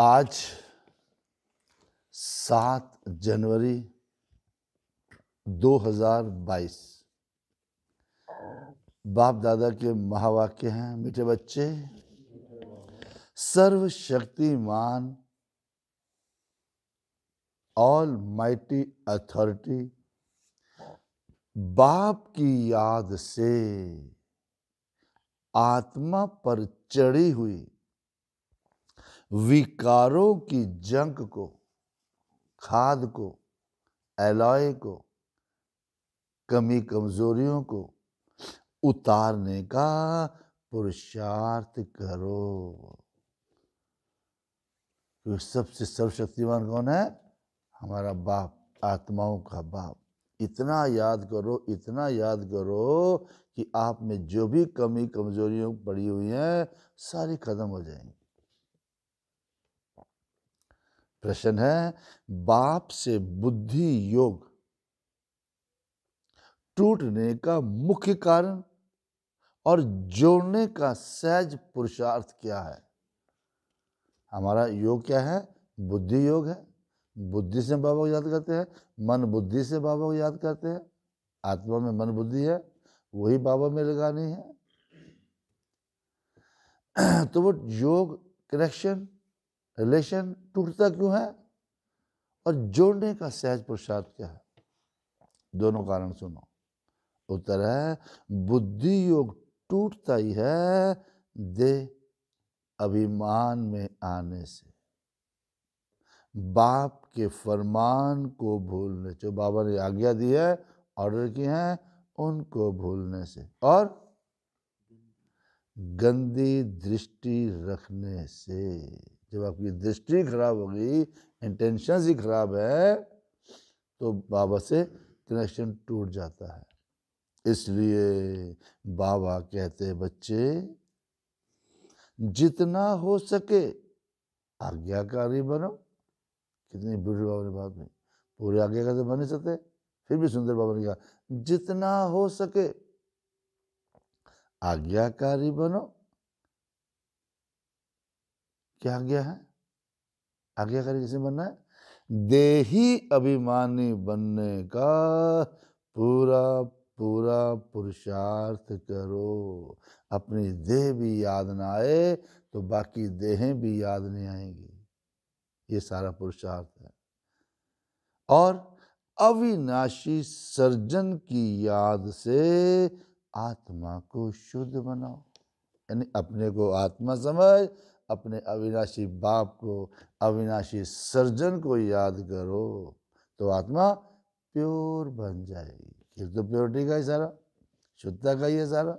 आज सात जनवरी 2022 बाप दादा के महावाक्य हैं मीठे बच्चे सर्वशक्तिमान ऑल माइटी अथॉरिटी बाप की याद से आत्मा पर चढ़ी हुई विकारों की जंक को खाद को एलॉय को कमी कमजोरियों को उतारने का पुरुषार्थ करो तो सबसे सर्वशक्तिमान कौन है हमारा बाप आत्माओं का बाप इतना याद करो इतना याद करो कि आप में जो भी कमी कमजोरियों पड़ी हुई हैं सारी खत्म हो जाएंगी प्रश्न है बाप से बुद्धि योग टूटने का मुख्य कारण और जोड़ने का सहज पुरुषार्थ क्या है हमारा योग क्या है बुद्धि योग है बुद्धि से बाबा को याद करते हैं मन बुद्धि से बाबा को याद करते हैं आत्मा में मन बुद्धि है वही बाबा में लगानी है तो वो योग कनेक्शन रिलेशन टूटता क्यों है और जोड़ने का सहज पुरुषार्थ क्या है दोनों कारण सुनो उत्तर है बुद्धि योग टूटता ही है दे अभिमान में आने से बाप के फरमान को भूलने जो बाबा ने आज्ञा दी है ऑर्डर किए हैं उनको भूलने से और गंदी दृष्टि रखने से जब आपकी दृष्टि खराब होगी इंटेंशन ही खराब है तो बाबा से कनेक्शन टूट जाता है इसलिए बाबा कहते बच्चे जितना हो सके आज्ञाकारी बनो कितनी बुरी बाबा ने बात में पूरे आज्ञाकारी तो बन नहीं सकते फिर भी सुंदर बाबा ने कहा जितना हो सके आज्ञाकारी बनो क्या आज्ञा है आज्ञाकारी किसे बनना है देही अभिमानी बनने का पूरा पूरा पुरुषार्थ करो अपनी देह भी याद ना आए तो बाकी देहें भी याद नहीं आएंगी ये सारा पुरुषार्थ है और अविनाशी सर्जन की याद से आत्मा को शुद्ध बनाओ यानी अपने को आत्मा समझ अपने अविनाशी बाप को अविनाशी सर्जन को याद करो तो आत्मा प्योर बन जाएगी फिर तो प्योरिटी का ही सारा शुद्धता का ही है सारा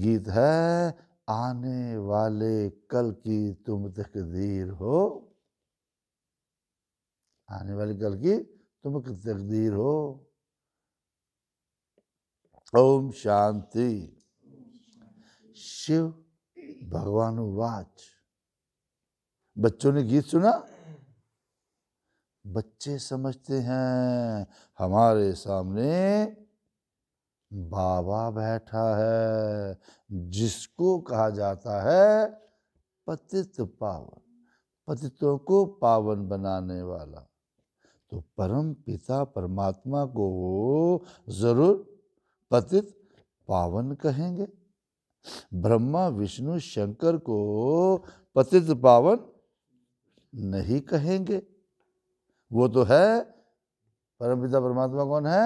गीत है आने वाले कल की तुम तकदीर हो आने वाले कल की तुम तकदीर हो ओम शांति शिव वाच बच्चों ने गीत सुना बच्चे समझते हैं हमारे सामने बाबा बैठा है जिसको कहा जाता है पतित पावन पतितों को पावन बनाने वाला तो परम पिता परमात्मा को जरूर पतित पावन कहेंगे ब्रह्मा विष्णु शंकर को पतित पावन नहीं कहेंगे वो तो है परम पिता परमात्मा कौन है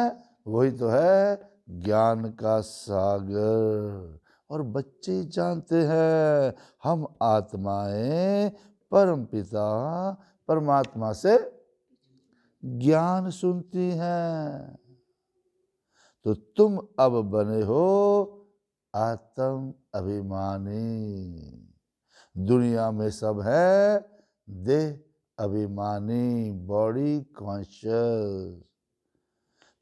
वही तो है ज्ञान का सागर और बच्चे जानते हैं हम आत्माएं परम पिता परमात्मा से ज्ञान सुनती हैं तो तुम अब बने हो आत्म अभिमानी दुनिया में सब है देह अभिमानी बॉडी कॉन्शियस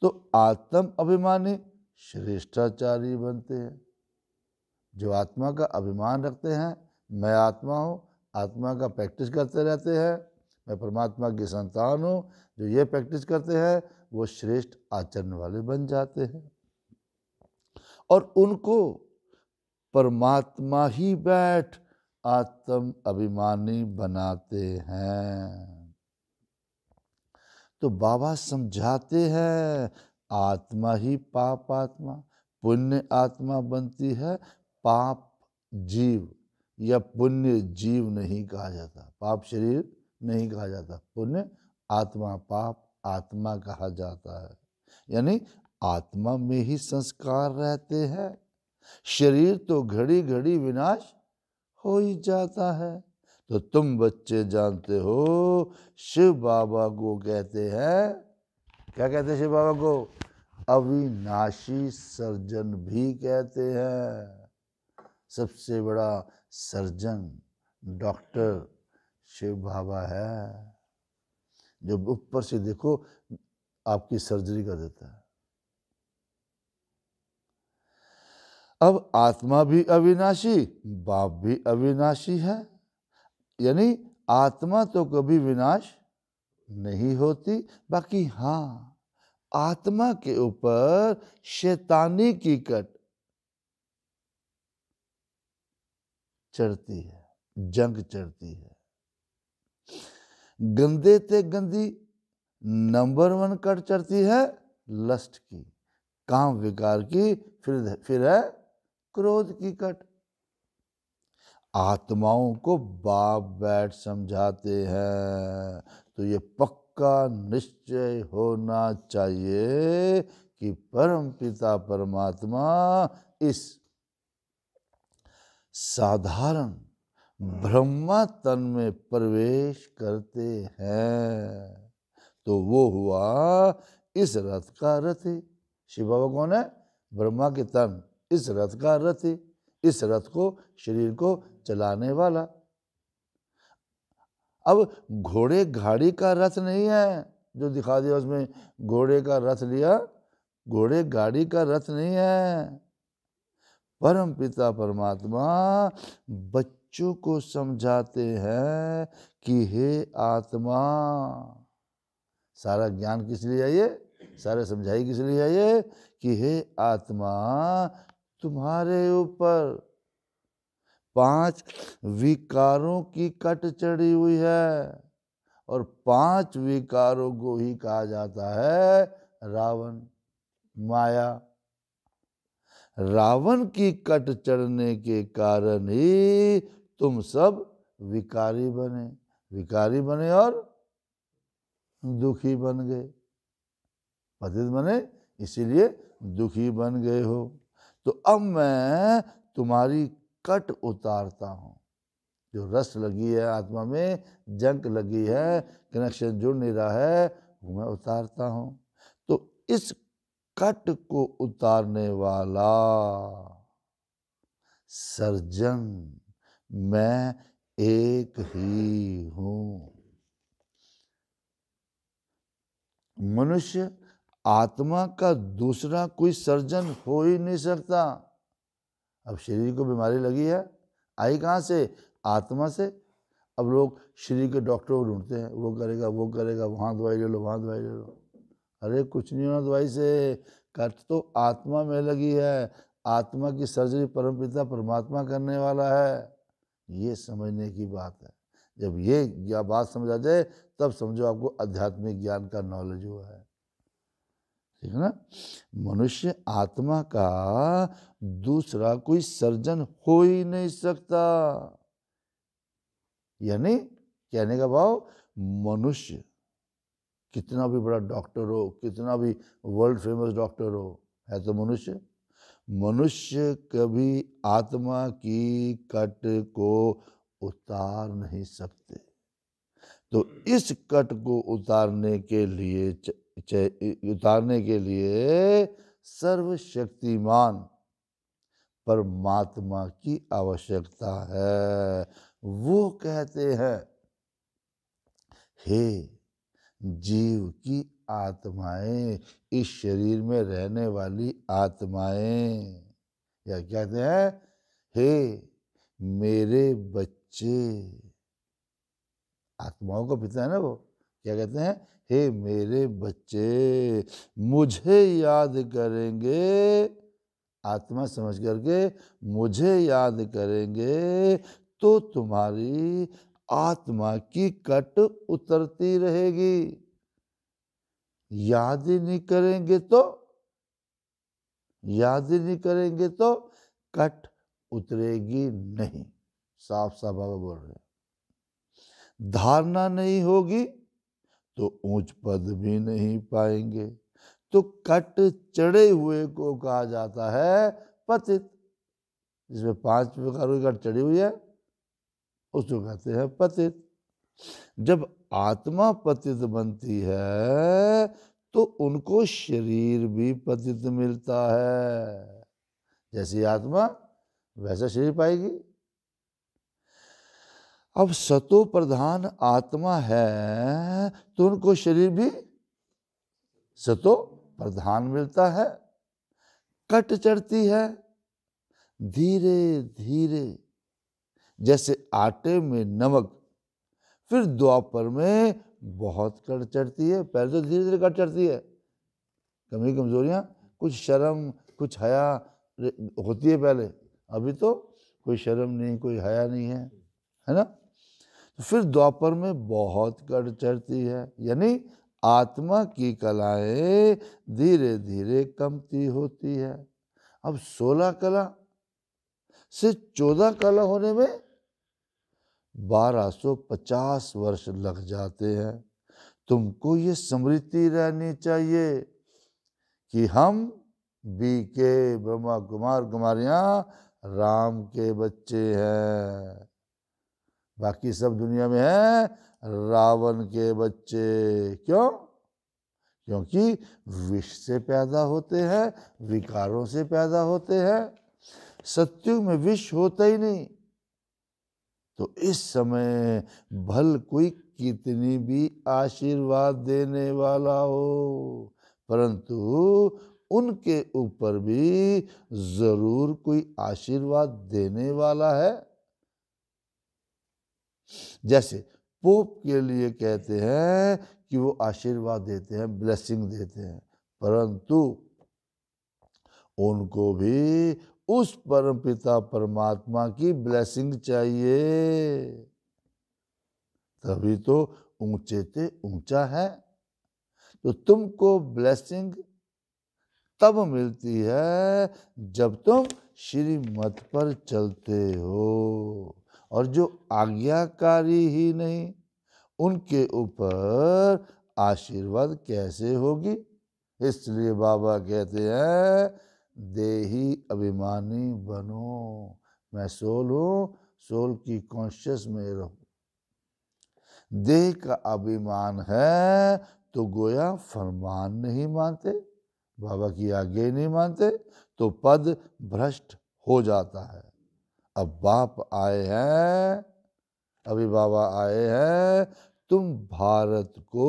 तो आत्म अभिमानी श्रेष्ठाचारी बनते हैं जो आत्मा का अभिमान रखते हैं मैं आत्मा हूँ आत्मा का प्रैक्टिस करते रहते हैं मैं परमात्मा की संतान हूँ जो ये प्रैक्टिस करते हैं वो श्रेष्ठ आचरण वाले बन जाते हैं और उनको परमात्मा ही बैठ आत्म अभिमानी बनाते हैं तो बाबा समझाते हैं आत्मा ही पाप आत्मा पुण्य आत्मा बनती है पाप जीव या पुण्य जीव नहीं कहा जाता पाप शरीर नहीं कहा जाता पुण्य आत्मा पाप आत्मा कहा जाता है यानी आत्मा में ही संस्कार रहते हैं शरीर तो घड़ी घड़ी विनाश हो ही जाता है तो तुम बच्चे जानते हो शिव बाबा को कहते हैं क्या कहते हैं शिव बाबा को अविनाशी सर्जन भी कहते हैं सबसे बड़ा सर्जन डॉक्टर शिव बाबा है जो ऊपर से देखो आपकी सर्जरी कर देता है अब आत्मा भी अविनाशी बाप भी अविनाशी है यानी आत्मा तो कभी विनाश नहीं होती बाकी हाँ आत्मा के ऊपर शैतानी की कट चढ़ती है जंग चढ़ती है गंदे ते गंदी नंबर वन कट चढ़ती है लस्ट की काम विकार की फिर फिर है क्रोध की कट आत्माओं को बाप बैठ समझाते हैं तो ये पक्का निश्चय होना चाहिए कि परम पिता परमात्मा इस साधारण ब्रह्मा तन में प्रवेश करते हैं तो वो हुआ इस रथ का रथ शिव बाबा कौन है ब्रह्मा के तन इस रथ का रथी इस रथ को शरीर को चलाने वाला अब घोड़े घाड़ी का रथ नहीं है जो दिखा दिया उसमें घोड़े का रथ लिया घोड़े गाड़ी का रथ नहीं है परम पिता परमात्मा बच्चों को समझाते हैं कि हे आत्मा सारा ज्ञान किस लिए है ये सारे समझाई किस लिए है ये कि हे आत्मा तुम्हारे ऊपर पांच विकारों की कट चढ़ी हुई है और पांच विकारों को ही कहा जाता है रावण माया रावण की कट चढ़ने के कारण ही तुम सब विकारी बने विकारी बने और दुखी बन गए पतित बने इसीलिए दुखी बन गए हो तो अब मैं तुम्हारी कट उतारता हूँ जो रस लगी है आत्मा में जंक लगी है कनेक्शन जुड़ नहीं रहा है वो मैं उतारता हूँ तो इस कट को उतारने वाला सर्जन मैं एक ही हूँ मनुष्य आत्मा का दूसरा कोई सर्जन हो ही नहीं सकता अब शरीर को बीमारी लगी है आई कहाँ से आत्मा से अब लोग शरीर के डॉक्टर को ढूंढते हैं वो करेगा वो करेगा वहाँ दवाई ले लो वहाँ दवाई ले लो अरे कुछ नहीं होना दवाई से कट तो आत्मा में लगी है आत्मा की सर्जरी परम पिता परमात्मा करने वाला है ये समझने की बात है जब ये या बात समझ आ जाए तब समझो आपको आध्यात्मिक ज्ञान का नॉलेज हुआ है ठीक है ना मनुष्य आत्मा का दूसरा कोई सर्जन हो ही नहीं सकता यानी कहने का भाव मनुष्य कितना भी बड़ा डॉक्टर हो कितना भी वर्ल्ड फेमस डॉक्टर हो है तो मनुष्य मनुष्य कभी आत्मा की कट को उतार नहीं सकते तो इस कट को उतारने के लिए उतारने के लिए सर्वशक्तिमान परमात्मा की आवश्यकता है वो कहते हैं हे जीव की आत्माएं इस शरीर में रहने वाली आत्माएं या कहते हैं हे मेरे बच्चे आत्माओं का पिता है ना वो क्या कहते हैं हे मेरे बच्चे मुझे याद करेंगे आत्मा समझ करके मुझे याद करेंगे तो तुम्हारी आत्मा की कट उतरती रहेगी याद ही नहीं करेंगे तो याद ही नहीं करेंगे तो कट उतरेगी नहीं साफ साफ बाबा बोल रहे धारणा नहीं होगी तो ऊंच पद भी नहीं पाएंगे तो कट चढ़े हुए को कहा जाता है पतित जिसमें पांच प्रकार की कट चढ़ी हुई है उसको कहते हैं पतित जब आत्मा पतित बनती है तो उनको शरीर भी पतित मिलता है जैसी आत्मा वैसा शरीर पाएगी अब सतो प्रधान आत्मा है तो उनको शरीर भी सतो प्रधान मिलता है कट चढ़ती है धीरे धीरे जैसे आटे में नमक फिर द्वापर में बहुत कट चढ़ती है पहले तो धीरे धीरे कट चढ़ती है कमी कमजोरियाँ कुछ शर्म कुछ हया होती है पहले अभी तो कोई शर्म नहीं कोई हया नहीं है है ना तो फिर द्वापर में बहुत गढ़ चढ़ती है यानी आत्मा की कलाएं धीरे धीरे कमती होती है अब सोलह कला से चौदह कला होने में बारह पचास वर्ष लग जाते हैं तुमको ये स्मृति रहनी चाहिए कि हम बी के ब्रह्मा कुमार कुमारियाँ राम के बच्चे हैं बाकी सब दुनिया में हैं रावण के बच्चे क्यों क्योंकि विष से पैदा होते हैं विकारों से पैदा होते हैं सत्युग में विष होता ही नहीं तो इस समय भल कोई कितनी भी आशीर्वाद देने वाला हो परंतु उनके ऊपर भी ज़रूर कोई आशीर्वाद देने वाला है जैसे पोप के लिए कहते हैं कि वो आशीर्वाद देते हैं ब्लेसिंग देते हैं परंतु उनको भी उस परम पिता परमात्मा की ब्लेसिंग चाहिए तभी तो ऊंचे थे ऊंचा है तो तुमको ब्लेसिंग तब मिलती है जब तुम श्रीमत पर चलते हो और जो आज्ञाकारी ही नहीं उनके ऊपर आशीर्वाद कैसे होगी इसलिए बाबा कहते हैं देही अभिमानी बनो मैं सोल हूँ सोल की कॉन्शियस में रहो देह का अभिमान है तो गोया फरमान नहीं मानते बाबा की आज्ञा नहीं मानते तो पद भ्रष्ट हो जाता है अब बाप आए हैं अभी बाबा आए हैं तुम भारत को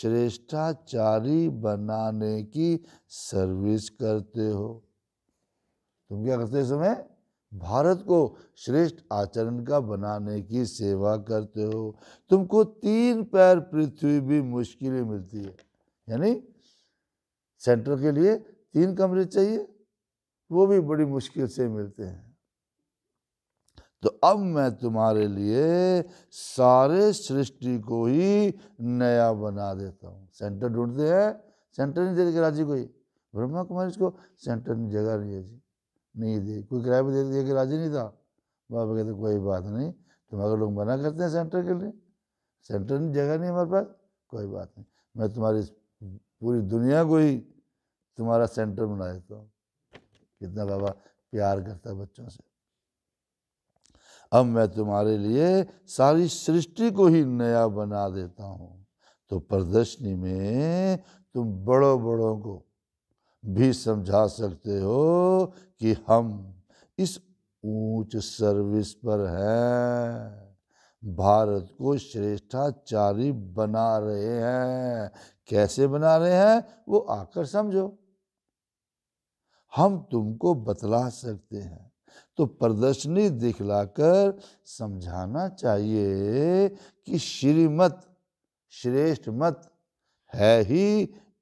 श्रेष्ठाचारी बनाने की सर्विस करते हो तुम क्या करते समय भारत को श्रेष्ठ आचरण का बनाने की सेवा करते हो तुमको तीन पैर पृथ्वी भी मुश्किलें मिलती है यानी सेंटर के लिए तीन कमरे चाहिए वो भी बड़ी मुश्किल से मिलते हैं तो अब मैं तुम्हारे लिए सारे सृष्टि को ही नया बना देता हूँ सेंटर ढूंढते हैं सेंटर नहीं दे राजी कोई ब्रह्मा कुमारी को सेंटर नहीं जगह नहीं है जी नहीं दी कोई किराए पर दे दिया कि राजी नहीं था बाबा कहते कोई बात नहीं तुम्हारे लोग मना करते हैं सेंटर के लिए सेंटर में जगह नहीं हमारे पास कोई बात नहीं मैं तुम्हारी पूरी दुनिया को ही तुम्हारा सेंटर बना देता हूँ कितना बाबा प्यार करता है बच्चों से अब मैं तुम्हारे लिए सारी सृष्टि को ही नया बना देता हूँ तो प्रदर्शनी में तुम बड़ों बड़ों को भी समझा सकते हो कि हम इस ऊंच सर्विस पर हैं भारत को श्रेष्ठाचारी बना रहे हैं कैसे बना रहे हैं वो आकर समझो हम तुमको बतला सकते हैं तो प्रदर्शनी दिखलाकर समझाना चाहिए कि श्रीमत श्रेष्ठ मत है ही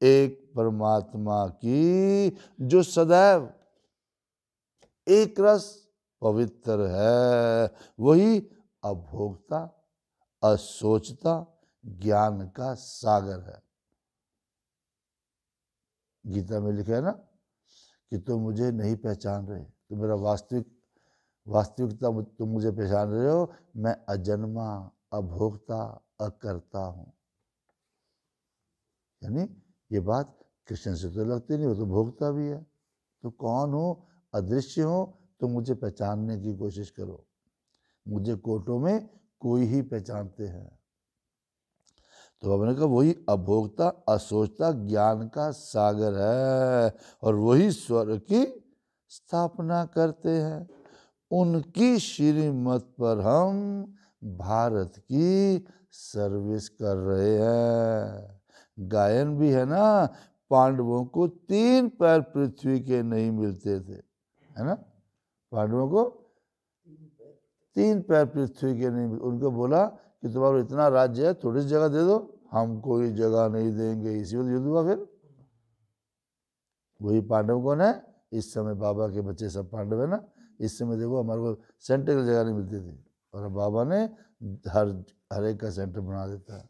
एक परमात्मा की जो सदैव एक रस पवित्र है वही अभोक्ता असोचता ज्ञान का सागर है गीता में लिखा है ना कि तुम तो मुझे नहीं पहचान रहे तो मेरा वास्तविक वास्तविकता तुम मुझे पहचान रहे हो मैं अजन्मा अभोक्ता अकर्ता हूं यानी ये बात कृष्ण से तो लगती नहीं वो तो भोक्ता भी है तो कौन हो अदृश्य हो तो मुझे पहचानने की कोशिश करो मुझे कोटों में कोई ही पहचानते हैं तो बाबा ने कहा वही अभोक्ता असोचता ज्ञान का सागर है और वही स्वर की स्थापना करते हैं उनकी श्रीमत पर हम भारत की सर्विस कर रहे हैं गायन भी है ना पांडवों को तीन पैर पृथ्वी के नहीं मिलते थे है ना पांडवों को तीन पैर पृथ्वी के नहीं मिलते उनको बोला कि तुम्हारा इतना राज्य है थोड़ी जगह दे दो हम कोई जगह नहीं देंगे इसी वक्त युद्ध हुआ फिर वही पांडव कौन है इस समय बाबा के बच्चे सब पांडव है ना इस समय देखो हमारे को सेंटर की जगह नहीं मिलती थी और बाबा ने हर हर एक का सेंटर बना देता है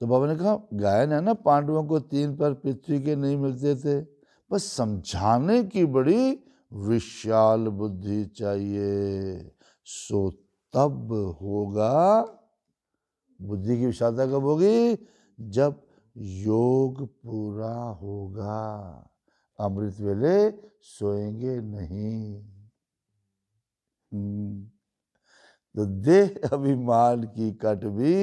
तो बाबा ने कहा गायन है ना पांडवों को तीन पर पृथ्वी के नहीं मिलते थे बस समझाने की बड़ी विशाल बुद्धि चाहिए सो तब होगा बुद्धि की विशालता कब होगी जब योग पूरा होगा अमृत वेले सोएंगे नहीं हम्म। तो देह अभिमान की कट भी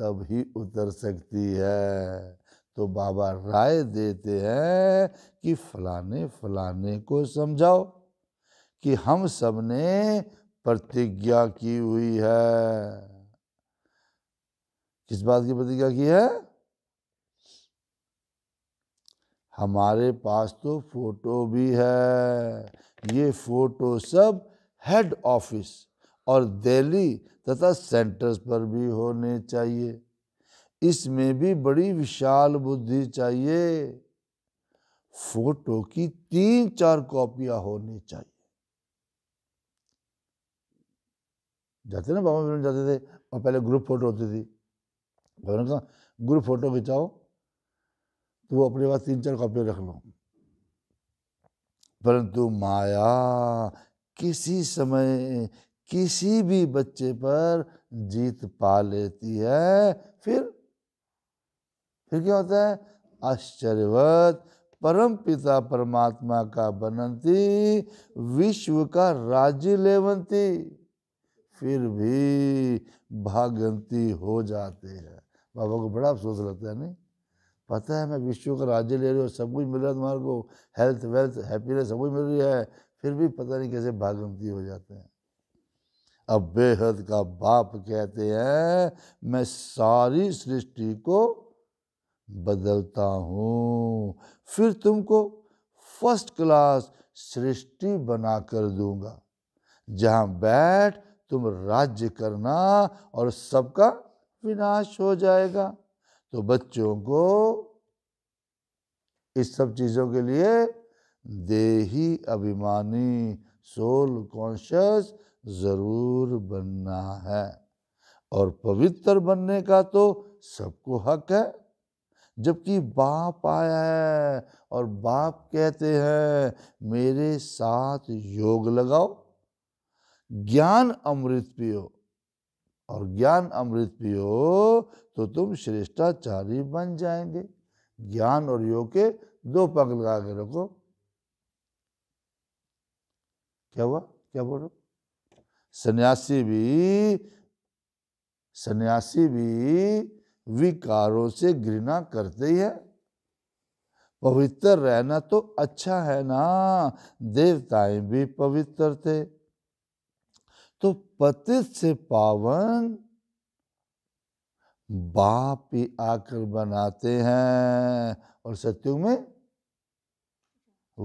तभी उतर सकती है तो बाबा राय देते हैं कि फलाने फलाने को समझाओ कि हम सब ने प्रतिज्ञा की हुई है किस बात की प्रतिज्ञा की है हमारे पास तो फोटो भी है ये फोटो सब हेड ऑफिस और दिल्ली तथा सेंटर्स पर भी होने चाहिए इसमें भी बड़ी विशाल बुद्धि चाहिए फोटो की तीन चार कॉपियां होनी चाहिए जाते ना बाबा जाते थे और पहले ग्रुप फोटो होती थी कहा ग्रुप फोटो खिंचाओ तो वो अपने पास तीन चार कॉपियाँ रख लो परंतु माया किसी समय किसी भी बच्चे पर जीत पा लेती है फिर फिर क्या होता है आश्चर्यवत परम पिता परमात्मा का बनंती विश्व का राज्य लेवंती फिर भी भागंती हो जाते हैं बाबा को बड़ा अफसोस लगता है नहीं पता है मैं विश्व का राज्य ले रही हूँ सब कुछ मिल रहा है तुम्हारे को हेल्थ वेल्थ हैप्पीनेस सब कुछ मिल रही है फिर भी पता नहीं कैसे भागमती हो जाते हैं अब बेहद का बाप कहते हैं मैं सारी सृष्टि को बदलता हूँ फिर तुमको फर्स्ट क्लास सृष्टि बना कर दूंगा जहाँ बैठ तुम राज्य करना और सबका विनाश हो जाएगा तो बच्चों को इस सब चीज़ों के लिए देही अभिमानी सोल कॉन्शियस ज़रूर बनना है और पवित्र बनने का तो सबको हक है जबकि बाप आया है और बाप कहते हैं मेरे साथ योग लगाओ ज्ञान अमृत पियो और ज्ञान अमृत पियो तो तुम श्रेष्ठाचारी बन जाएंगे ज्ञान और योग के दो पग लगा के रखो क्या हुआ क्या बोलो सन्यासी भी सन्यासी भी विकारों से घृणा करते ही है पवित्र रहना तो अच्छा है ना देवताएं भी पवित्र थे तो पतित से पावन बाप ही आकर बनाते हैं और सत्यु में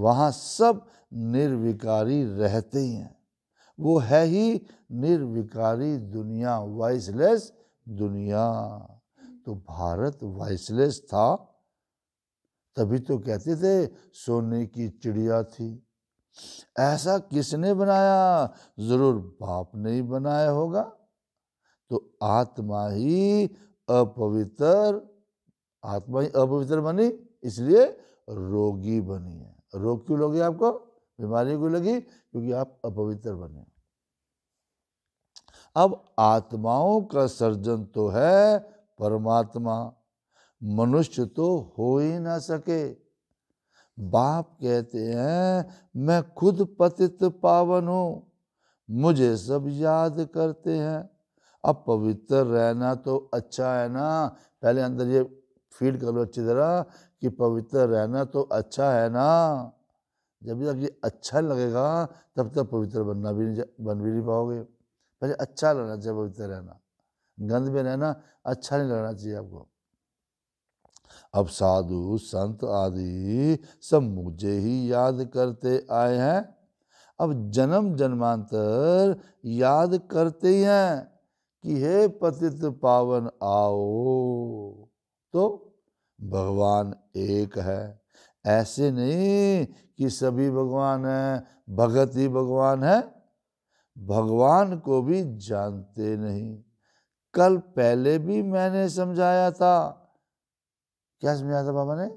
वहाँ सब निर्विकारी रहते हैं वो है ही निर्विकारी दुनिया वॉइसलेस दुनिया तो भारत वॉइसलेस था तभी तो कहते थे सोने की चिड़िया थी ऐसा किसने बनाया ज़रूर बाप ने ही बनाया होगा तो आत्मा ही अपवित्र आत्मा ही अपवित्र बनी इसलिए रोगी बनी है रोग क्यों लगी आपको बीमारी क्यों लगी क्योंकि आप अपवित्र बने अब आत्माओं का सर्जन तो है परमात्मा मनुष्य तो हो ही ना सके बाप कहते हैं मैं खुद पतित पावन हूं मुझे सब याद करते हैं अब पवित्र रहना तो अच्छा है ना पहले अंदर ये फीड कर लो अच्छी तरह कि पवित्र रहना तो अच्छा है ना जब तक ये अच्छा लगेगा तब तक पवित्र बनना भी नहीं बन भी नहीं पाओगे पहले अच्छा लगना चाहिए पवित्र रहना गंद में रहना अच्छा नहीं लगना चाहिए आपको अब साधु संत आदि सब मुझे ही याद करते आए हैं अब जन्म जन्मांतर याद करते ही हैं कि हे पतित पावन आओ तो भगवान एक है ऐसे नहीं कि सभी भगवान हैं भगत ही भगवान है भगवान को भी जानते नहीं कल पहले भी मैंने समझाया था क्या समझाया था बाबा ने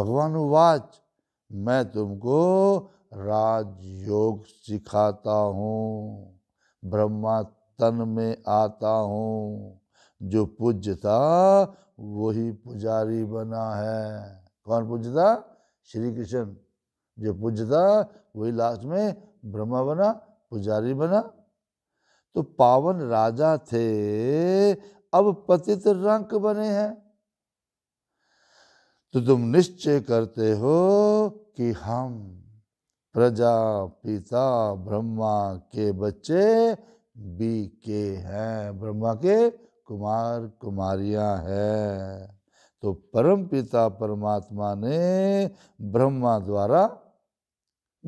भगवान उवाच मैं तुमको राजयोग सिखाता हूँ ब्रह्मा तन में आता हूँ जो पूज्यता वही पुजारी बना है कौन पूज्यता श्री कृष्ण जो पूज्यता वही लास्ट में ब्रह्मा बना पुजारी बना तो पावन राजा थे अब पतित रंक बने हैं तो तुम निश्चय करते हो कि हम प्रजा पिता ब्रह्मा के बच्चे बी के हैं ब्रह्मा के कुमार कुमारियां हैं तो परम पिता परमात्मा ने ब्रह्मा द्वारा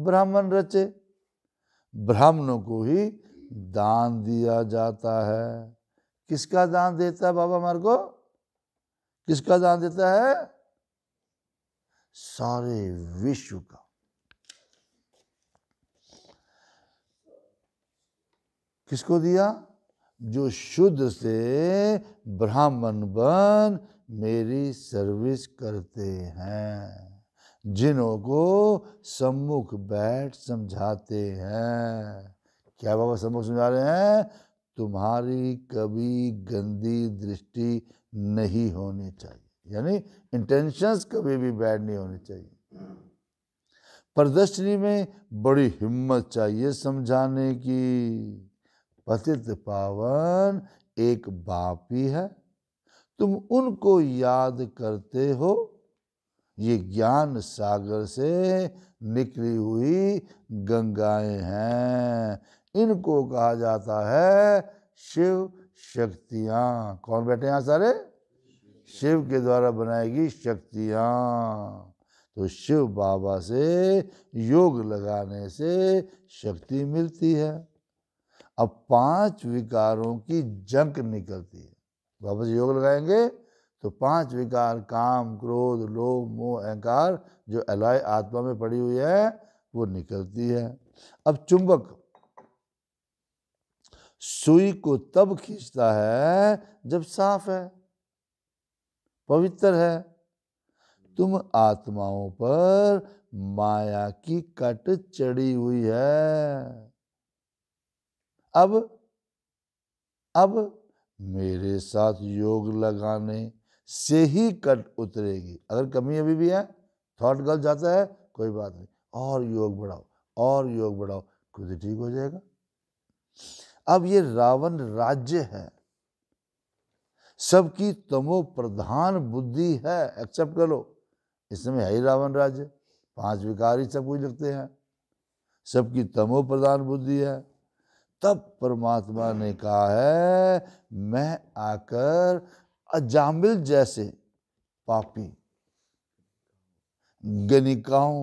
ब्राह्मण रचे ब्राह्मणों को ही दान दिया जाता है किसका दान देता है बाबा हमारे को किसका दान देता है सारे विश्व का किसको दिया जो शुद्ध से ब्राह्मण बन मेरी सर्विस करते हैं जिन्हों को सम्मुख बैठ समझाते हैं क्या बाबा सम्मुख समझा रहे हैं तुम्हारी कभी गंदी दृष्टि नहीं होनी चाहिए यानी इंटेंशंस कभी भी बैड नहीं होनी चाहिए प्रदर्शनी में बड़ी हिम्मत चाहिए समझाने की पतित पावन एक बापी है तुम उनको याद करते हो ये ज्ञान सागर से निकली हुई गंगाएं हैं इनको कहा जाता है शिव शक्तियाँ कौन बैठे यहाँ सारे शिव के द्वारा बनाएगी शक्तियाँ तो शिव बाबा से योग लगाने से शक्ति मिलती है अब पांच विकारों की जंक निकलती है बाबा जी योग लगाएंगे तो पांच विकार काम क्रोध लोभ मोह अहंकार जो अलाय आत्मा में पड़ी हुई है वो निकलती है अब चुंबक सुई को तब खींचता है जब साफ है पवित्र है तुम आत्माओं पर माया की कट चढ़ी हुई है अब अब मेरे साथ योग लगाने से ही कट उतरेगी अगर कमी अभी भी है थॉट गलत जाता है कोई बात नहीं और योग बढ़ाओ और योग बढ़ाओ खुद ही ठीक हो जाएगा अब ये रावण राज्य है सबकी तमो प्रधान बुद्धि है एक्सेप्ट करो इसमें है ही रावण राज्य पांच विकार ही सब कुछ लगते हैं सबकी तमो प्रधान बुद्धि है तब परमात्मा ने कहा है मैं आकर अजामिल जैसे पापी गणिकाओं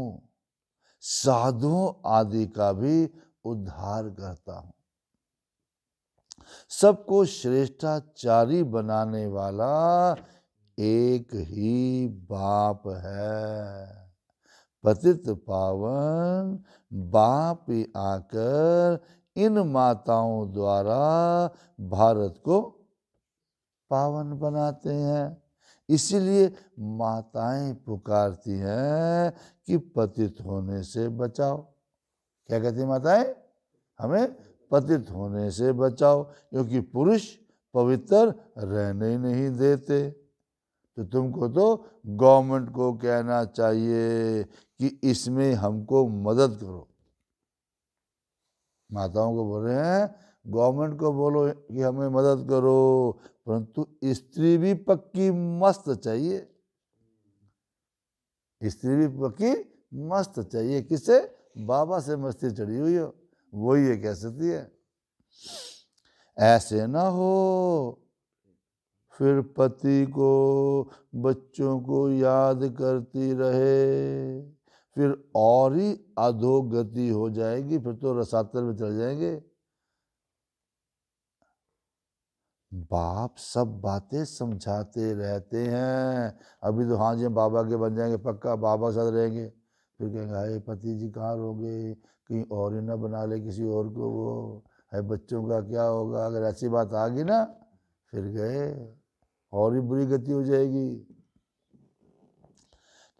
साधुओं आदि का भी उद्धार करता हूं सबको श्रेष्ठाचारी बनाने वाला एक ही बाप है पतित पावन बाप आकर इन माताओं द्वारा भारत को पावन बनाते हैं इसीलिए माताएं पुकारती हैं कि पतित होने से बचाओ क्या कहती माताएं हमें पतित होने से बचाओ क्योंकि पुरुष पवित्र रहने ही नहीं देते तो तुमको तो गवर्नमेंट को कहना चाहिए कि इसमें हमको मदद करो माताओं को बोल रहे हैं गवर्नमेंट को बोलो कि हमें मदद करो परंतु स्त्री भी पक्की मस्त चाहिए स्त्री भी पक्की मस्त चाहिए किसे बाबा से मस्ती चढ़ी हुई हो वही ये कह सकती है ऐसे ना हो फिर पति को बच्चों को याद करती रहे फिर और ही अधोगति हो जाएगी फिर तो रसातल में चल जाएंगे बाप सब बातें समझाते रहते हैं अभी तो हाँ जी बाबा के बन जाएंगे पक्का बाबा के साथ रहेंगे फिर कहेंगे अरे पति जी कहाँ रहोगे कहीं और ही ना बना ले किसी और को वो है बच्चों का क्या होगा अगर ऐसी बात आ गई ना फिर गए और ही बुरी गति हो जाएगी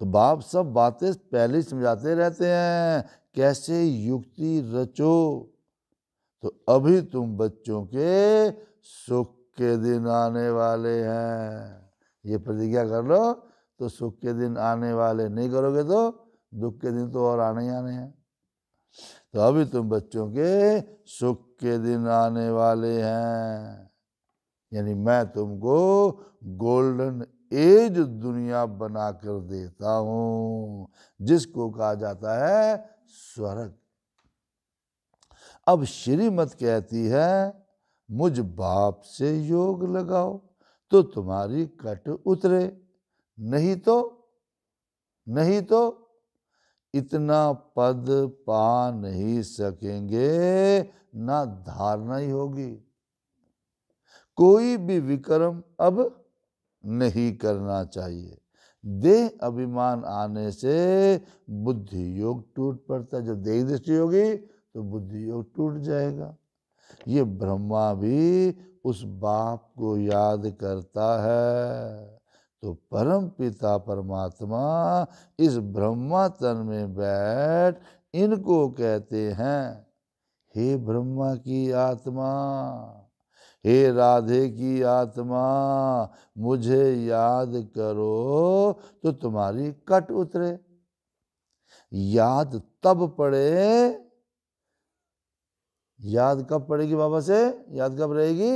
तो बाप सब बातें पहले समझाते रहते हैं कैसे युक्ति रचो तो अभी तुम बच्चों के सुख के दिन आने वाले हैं ये प्रतिज्ञा कर लो तो सुख के दिन आने वाले नहीं करोगे तो दुख के दिन तो और आने ही आने हैं तो अभी तुम बच्चों के सुख के दिन आने वाले हैं यानी मैं तुमको गोल्डन एज दुनिया बना कर देता हूं जिसको कहा जाता है स्वर्ग अब श्रीमत कहती है मुझ बाप से योग लगाओ तो तुम्हारी कट उतरे नहीं तो नहीं तो इतना पद पा नहीं सकेंगे ना धारणा ही होगी कोई भी विक्रम अब नहीं करना चाहिए देह अभिमान आने से बुद्धि योग टूट पड़ता है जब देह दृष्टि होगी तो बुद्धि योग टूट जाएगा ये ब्रह्मा भी उस बाप को याद करता है तो परम पिता परमात्मा इस ब्रह्मा तन में बैठ इनको कहते हैं हे ब्रह्मा की आत्मा हे राधे की आत्मा मुझे याद करो तो तुम्हारी कट उतरे याद तब पड़े याद कब पड़ेगी बाबा से याद कब रहेगी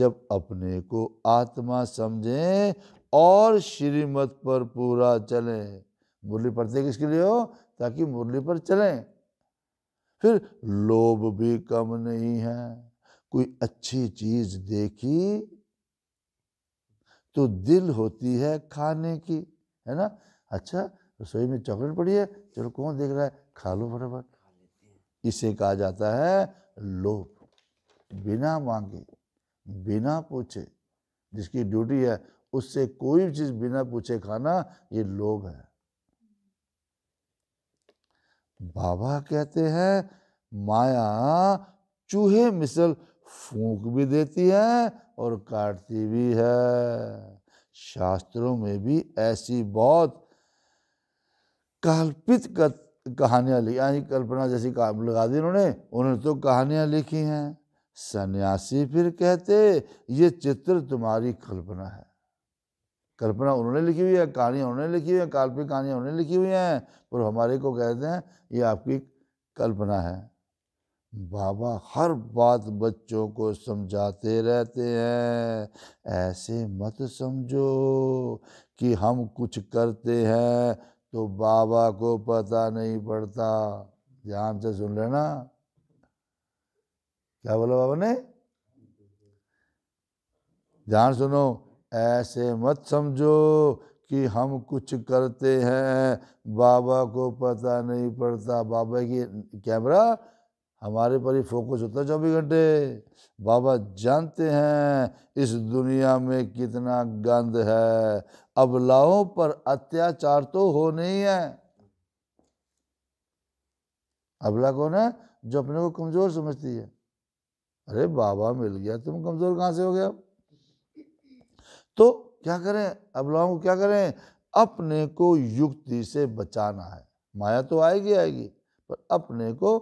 जब अपने को आत्मा समझें और श्रीमत पर पूरा चलें मुरली पढ़ते किसके लिए हो ताकि मुरली पर चलें फिर लोभ भी कम नहीं है कोई अच्छी चीज देखी तो दिल होती है खाने की है ना अच्छा रसोई में चॉकलेट पड़ी है चलो कौन देख रहा है खा लो फटाफट इसे कहा जाता है लोभ बिना मांगे बिना पूछे जिसकी ड्यूटी है उससे कोई भी चीज बिना पूछे खाना ये लोभ है बाबा कहते हैं माया चूहे मिसल फूंक भी देती है और काटती भी है शास्त्रों में भी ऐसी बहुत कल्पित कहानियां लिखी यानी कल्पना जैसी काम लगा दी उन्होंने उन्होंने तो कहानियां लिखी हैं सन्यासी फिर कहते ये चित्र तुम्हारी कल्पना है कल्पना उन्होंने लिखी हुई है कहानियाँ उन्होंने लिखी हुई है काल्पनिक कहानियाँ उन्होंने लिखी हुई हैं पर हमारे को कहते हैं ये आपकी कल्पना है बाबा हर बात बच्चों को समझाते रहते हैं ऐसे मत समझो कि हम कुछ करते हैं तो बाबा को पता नहीं पड़ता ध्यान से सुन लेना क्या बोला बाबा ने ध्यान सुनो ऐसे मत समझो कि हम कुछ करते हैं बाबा को पता नहीं पड़ता बाबा की कैमरा हमारे पर ही फोकस होता है चौबीस घंटे बाबा जानते हैं इस दुनिया में कितना गंद है अबलाओं पर अत्याचार तो हो नहीं है अबला कौन है जो अपने को कमज़ोर समझती है अरे बाबा मिल गया तुम कमज़ोर कहां से हो गया तो क्या करें अबलाओं को क्या करें अपने को युक्ति से बचाना है माया तो आएगी आएगी पर अपने को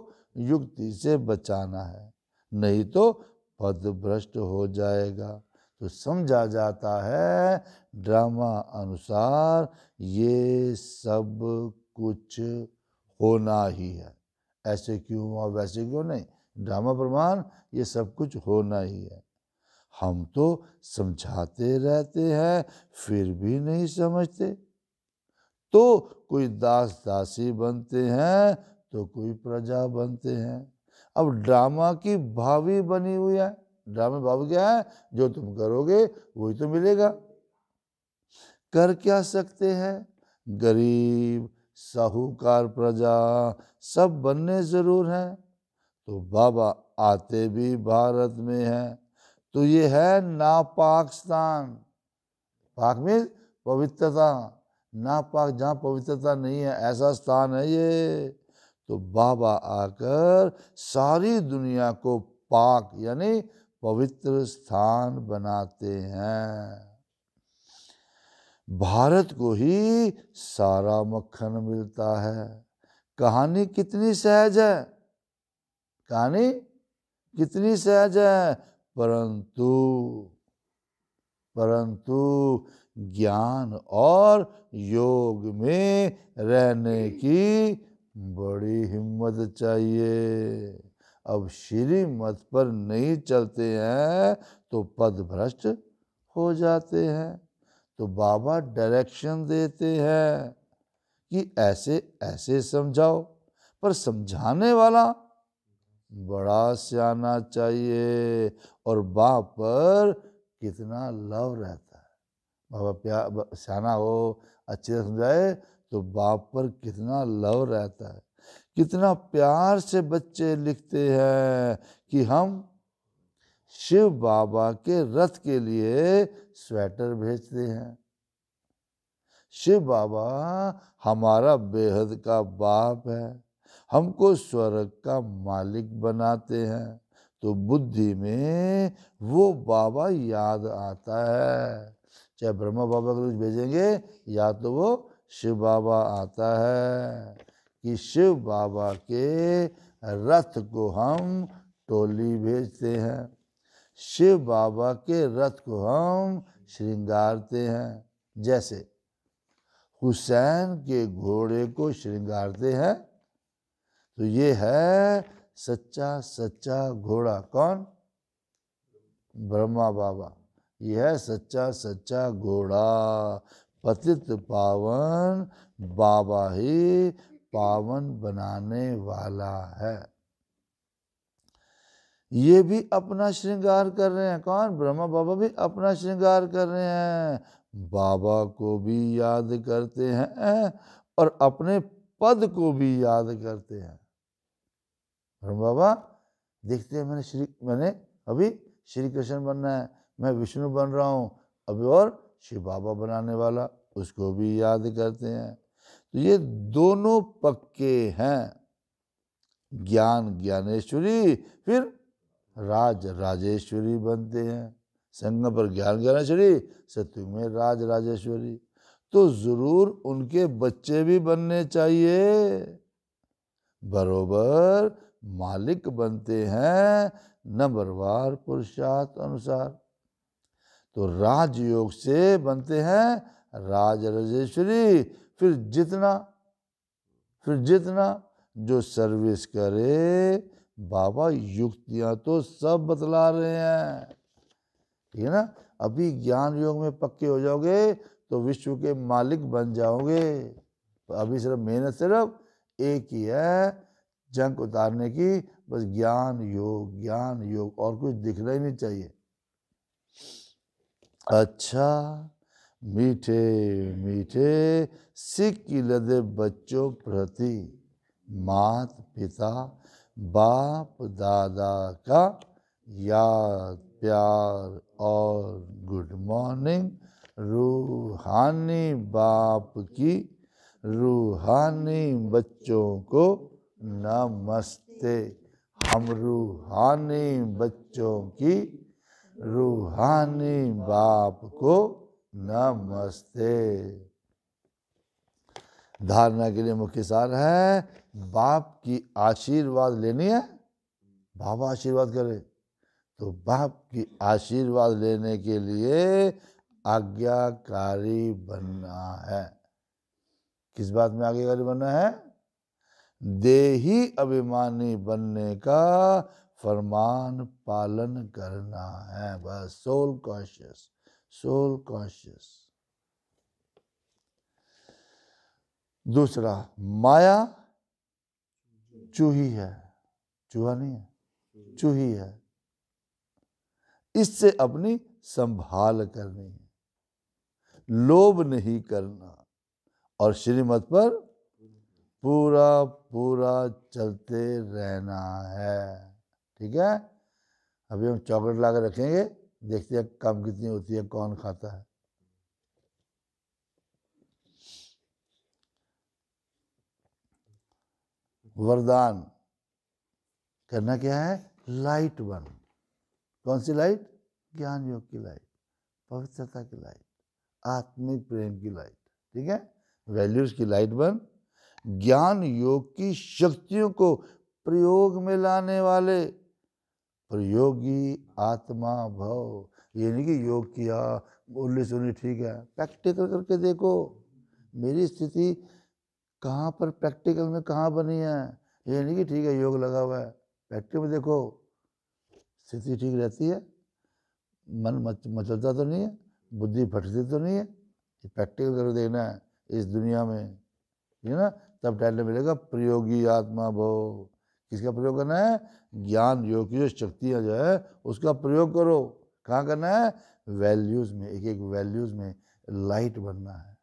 युक्ति से बचाना है नहीं तो पद भ्रष्ट हो जाएगा तो समझा जाता है ड्रामा अनुसार ये सब कुछ होना ही है ऐसे क्यों और वैसे क्यों नहीं ड्रामा प्रमाण ये सब कुछ होना ही है हम तो समझाते रहते हैं फिर भी नहीं समझते तो कोई दास दासी बनते हैं तो कोई प्रजा बनते हैं अब ड्रामा की भावी बनी हुई है ड्रामा भाव क्या है जो तुम करोगे वही तो मिलेगा कर क्या सकते हैं गरीब साहूकार प्रजा सब बनने ज़रूर हैं तो बाबा आते भी भारत में हैं तो ये है ना पाकिस्तान पाक में पवित्रता ना पाक जहाँ पवित्रता नहीं है ऐसा स्थान है ये तो बाबा आकर सारी दुनिया को पाक यानी पवित्र स्थान बनाते हैं भारत को ही सारा मक्खन मिलता है कहानी कितनी सहज है कहानी कितनी सहज है परंतु परंतु ज्ञान और योग में रहने की बड़ी हिम्मत चाहिए अब श्री मत पर नहीं चलते हैं तो पद भ्रष्ट हो जाते हैं तो बाबा डायरेक्शन देते हैं कि ऐसे ऐसे समझाओ पर समझाने वाला बड़ा सियाना चाहिए और बाप पर कितना लव रहता है बाबा प्या सियाना हो अच्छे से समझाए तो बाप पर कितना लव रहता है कितना प्यार से बच्चे लिखते हैं कि हम शिव बाबा के रथ के लिए स्वेटर भेजते हैं शिव बाबा हमारा बेहद का बाप है हमको स्वर्ग का मालिक बनाते हैं तो बुद्धि में वो बाबा याद आता है चाहे ब्रह्मा बाबा के कुछ भेजेंगे या तो वो शिव बाबा आता है कि शिव बाबा के रथ को हम टोली भेजते हैं शिव बाबा के रथ को हम श्रृंगारते हैं जैसे हुसैन के घोड़े को श्रृंगारते हैं तो ये है सच्चा सच्चा घोड़ा कौन ब्रह्मा बाबा यह है सच्चा सच्चा घोड़ा पतित पावन बाबा ही पावन बनाने वाला है ये भी अपना श्रृंगार कर रहे हैं कौन ब्रह्मा बाबा भी अपना श्रृंगार कर रहे हैं बाबा को भी याद करते हैं और अपने पद को भी याद करते हैं ब्रह्मा बाबा देखते हैं मैंने श्री मैंने अभी श्री कृष्ण बनना है मैं विष्णु बन रहा हूँ अभी और शिव बाबा बनाने वाला उसको भी याद करते हैं तो ये दोनों पक्के हैं ज्ञान ज्ञानेश्वरी फिर राज राजेश्वरी बनते हैं संग पर ज्ञान ज्ञानेश्वरी सत्यु में राज राजेश्वरी तो ज़रूर उनके बच्चे भी बनने चाहिए बरोबर मालिक बनते हैं नंबरवार पुरुषार्थ अनुसार तो राजयोग से बनते हैं राज फिर जितना फिर जितना जो सर्विस करे बाबा युक्तियां तो सब बतला रहे हैं ठीक है ना अभी ज्ञान योग में पक्के हो जाओगे तो विश्व के मालिक बन जाओगे अभी सिर्फ मेहनत सिर्फ एक ही है जंक उतारने की बस ज्ञान योग ज्ञान योग और कुछ दिखना ही नहीं चाहिए अच्छा मीठे मीठे सिख की लदे बच्चों प्रति मात पिता बाप दादा का याद प्यार और गुड मॉर्निंग रूहानी बाप की रूहानी बच्चों को नमस्ते हम रूहानी बच्चों की रूहानी बाप को नमस्ते धारणा के लिए मुख्य सार है बाप की आशीर्वाद लेनी है बाबा आशीर्वाद करे तो बाप की आशीर्वाद लेने के लिए आज्ञाकारी बनना है किस बात में आज्ञाकारी बनना है देही अभिमानी बनने का फरमान पालन करना है बस सोल कॉन्शियस सोल कॉन्शियस दूसरा माया चूही है चूहा नहीं है चूही है इससे अपनी संभाल करनी है लोभ नहीं करना और श्रीमत पर पूरा पूरा चलते रहना है ठीक है अभी हम चॉकलेट ला कर रखेंगे देखते हैं कम कितनी होती है कौन खाता है वरदान करना क्या है लाइट वन कौन सी लाइट ज्ञान योग की लाइट पवित्रता की लाइट आत्मिक प्रेम की लाइट ठीक है वैल्यूज की लाइट बन ज्ञान योग की शक्तियों को प्रयोग में लाने वाले पर योगी आत्मा भव ये नहीं कि योग किया बोली सुनी ठीक है प्रैक्टिकल करके देखो मेरी स्थिति कहाँ पर प्रैक्टिकल में कहाँ बनी है ये नहीं कि ठीक है योग लगा हुआ है प्रैक्टिकल में देखो स्थिति ठीक रहती है मन मच मचलता तो नहीं है बुद्धि फटती तो नहीं है ये प्रैक्टिकल करके देखना है इस दुनिया में ठीक है ना तब टाइम मिलेगा प्रयोगी आत्मा भव किसका प्रयोग करना है ज्ञान योग की जो शक्तियाँ जो है उसका प्रयोग करो कहाँ करना है वैल्यूज में एक एक वैल्यूज में लाइट बनना है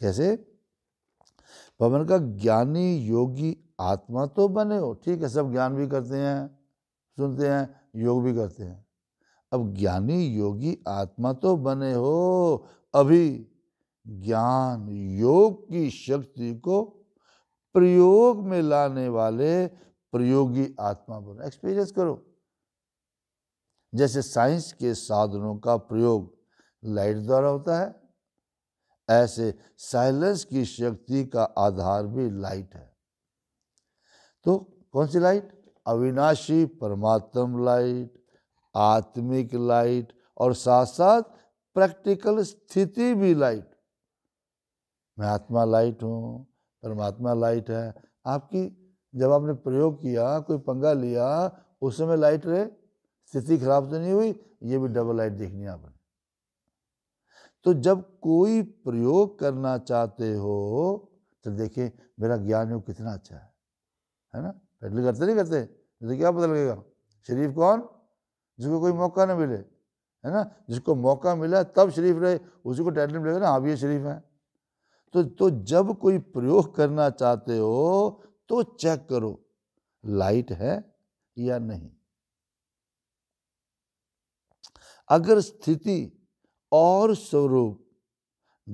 कैसे पवन का ज्ञानी योगी आत्मा तो बने हो ठीक है सब ज्ञान भी करते हैं सुनते हैं योग भी करते हैं अब ज्ञानी योगी आत्मा तो बने हो अभी ज्ञान योग की शक्ति को प्रयोग में लाने वाले प्रयोगी आत्मा बनो एक्सपीरियंस करो जैसे साइंस के साधनों का प्रयोग लाइट द्वारा होता है ऐसे साइलेंस की शक्ति का आधार भी लाइट है तो कौन सी लाइट अविनाशी परमात्म लाइट आत्मिक लाइट और साथ साथ प्रैक्टिकल स्थिति भी लाइट मैं आत्मा लाइट हूँ परमात्मा लाइट है आपकी जब आपने प्रयोग किया कोई पंगा लिया उस समय लाइट रहे स्थिति खराब तो नहीं हुई ये भी डबल लाइट देखनी है आपने तो जब कोई प्रयोग करना चाहते हो तो देखिए मेरा ज्ञान योग कितना अच्छा है है ना पहले करते नहीं करते तो क्या पता लगेगा शरीफ कौन जिसको कोई मौका ना मिले है ना जिसको मौका मिला तब शरीफ रहे उसी को टाइटल मिलेगा ना आप ये शरीफ हैं तो तो जब कोई प्रयोग करना चाहते हो तो चेक करो लाइट है या नहीं अगर स्थिति और स्वरूप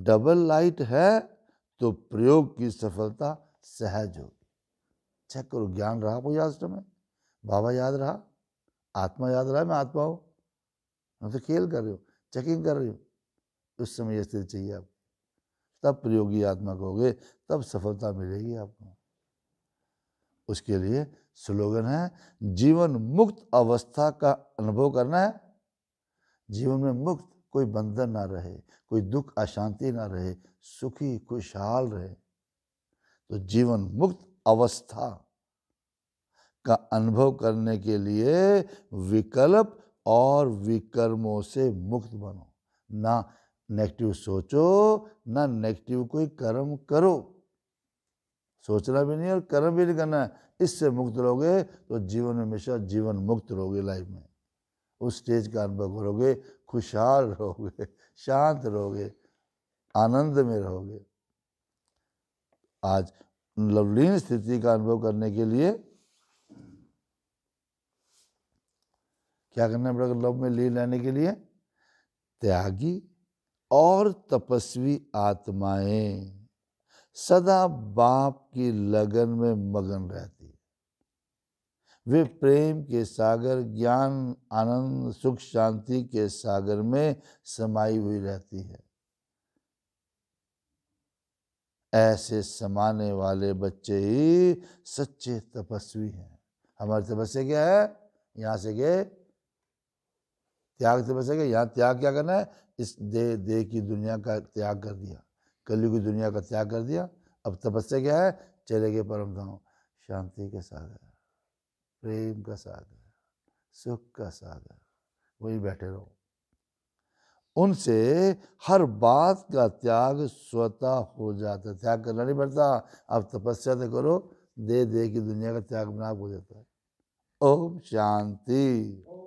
डबल लाइट है तो प्रयोग की सफलता सहज होगी चेक करो ज्ञान रहा कोई आश्रम में बाबा याद रहा आत्मा याद रहा मैं आत्मा हूँ मैं तो खेल कर रही हो चेकिंग कर रही हूँ उस समय यह स्थिति चाहिए आपको तब प्रयोगी आत्मा कहोगे तब सफलता मिलेगी आपको उसके लिए स्लोगन है जीवन मुक्त अवस्था का अनुभव करना है जीवन में मुक्त कोई बंधन ना रहे कोई दुख अशांति ना रहे सुखी खुशहाल रहे तो जीवन मुक्त अवस्था का अनुभव करने के लिए विकल्प और विकर्मों से मुक्त बनो ना नेगेटिव सोचो ना नेगेटिव कोई कर्म करो सोचना भी नहीं और कर्म भी नहीं करना है इससे मुक्त रहोगे तो जीवन में हमेशा जीवन मुक्त रहोगे लाइफ में उस स्टेज का अनुभव करोगे खुशहाल रहोगे शांत रहोगे आनंद में रहोगे आज लवलीन स्थिति का अनुभव करने के लिए क्या करना पड़ेगा लव में लीन रहने के लिए त्यागी और तपस्वी आत्माएं सदा बाप की लगन में मगन रहती वे प्रेम के सागर ज्ञान आनंद सुख शांति के सागर में समाई हुई रहती है ऐसे समाने वाले बच्चे ही सच्चे तपस्वी हैं हमारी तपस्या क्या है यहाँ से गए त्याग तपस्या क्या यहाँ त्याग क्या करना है इस देह देह की दुनिया का त्याग कर दिया कलयुग की दुनिया का त्याग कर दिया अब तपस्या क्या है चले गए परम धाम शांति का सागर प्रेम का सागर सुख का सागर वहीं बैठे रहो उनसे हर बात का त्याग स्वतः हो जाता है त्याग करना नहीं पड़ता अब तपस्या तो करो दे दे की दुनिया का त्याग बना हो जाता है ओम शांति